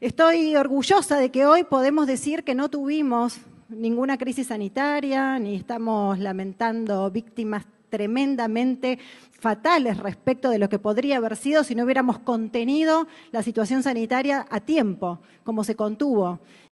Estoy orgullosa de que hoy podemos decir que no tuvimos ninguna crisis sanitaria, ni estamos lamentando víctimas tremendamente fatales respecto de lo que podría haber sido si no hubiéramos contenido la situación sanitaria a tiempo, como se contuvo.